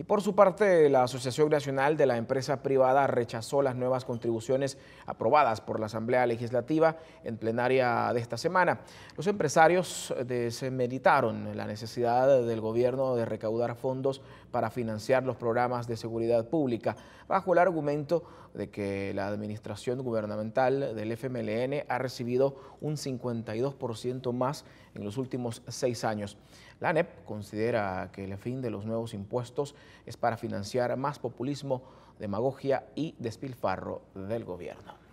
Y por su parte, la Asociación Nacional de la Empresa Privada rechazó las nuevas contribuciones aprobadas por la Asamblea Legislativa en plenaria de esta semana. Los empresarios desmeditaron la necesidad del gobierno de recaudar fondos para financiar los programas de seguridad pública, bajo el argumento de que la administración gubernamental del FMLN ha recibido un 52% más en los últimos seis años. La ANEP considera que el fin de los nuevos impuestos es para financiar más populismo, demagogia y despilfarro del gobierno.